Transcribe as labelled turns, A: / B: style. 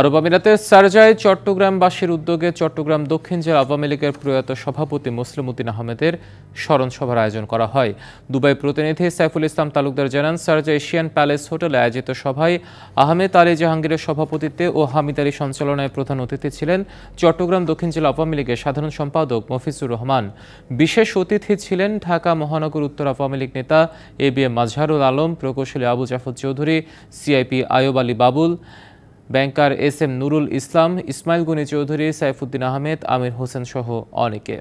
A: আরব আমিরাতে সারজায় চট্টগ্রামবাসীর উদ্যোগে চট্টগ্রাম দক্ষিণ জেলা আওয়ামী লীগের প্রয়াত সভাপতি মুসলিম উদ্দিন আহমেদের স্মরণ সভার আয়োজন করা হয় দুবাই প্রতিনিধি সাইফুল ইসলাম তালুকদার জানান সারজা এশিয়ান প্যালেস হোটেলে আয়োজিত সভায় আহমেদ আলী জাহাঙ্গীরের সভাপতিত্বে ও হামিদ আলী সঞ্চালনায় প্রধান অতিথি ছিলেন চট্টগ্রাম দক্ষিণ জেলা আওয়ামী লীগের সাধারণ সম্পাদক মফিজুর রহমান বিশেষ অতিথি ছিলেন ঢাকা মহানগর উত্তর আওয়ামী লীগ নেতা A B M Mazharul Alam প্রকৌশলী Abu Jafar Chowdhury CIP Ayub Ali Babul banker S M Nurul Islam Ismail Gani Chowdhury Saifuddin Ahmed Amir Hossain সহ অনেকে